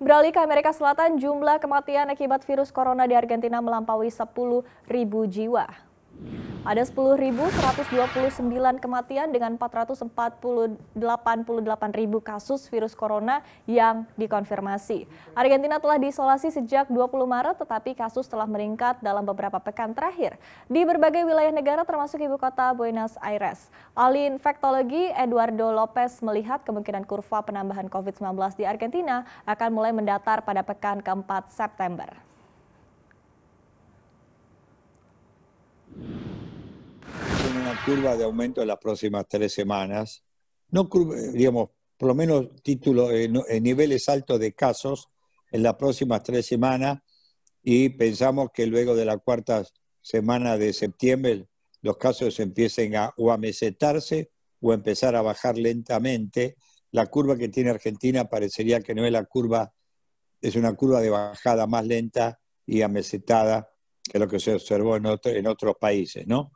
Beralih ke Amerika Selatan, jumlah kematian akibat virus corona di Argentina melampaui 10.000 jiwa. Ada 10.129 kematian dengan 448.000 kasus virus corona yang dikonfirmasi. Argentina telah diisolasi sejak 20 Maret tetapi kasus telah meningkat dalam beberapa pekan terakhir di berbagai wilayah negara termasuk ibu kota Buenos Aires. Ahli infektologi Eduardo Lopez melihat kemungkinan kurva penambahan COVID-19 di Argentina akan mulai mendatar pada pekan keempat September. curva de aumento en las próximas tres semanas. No, eh, digamos, por lo menos título, eh, en niveles altos de casos en las próximas tres semanas y pensamos que luego de la cuarta semana de septiembre los casos empiecen a o mesetarse o empezar a bajar lentamente. La curva que tiene Argentina parecería que no es la curva, es una curva de bajada más lenta y amesetada que lo que se observó en, en otros países, ¿no?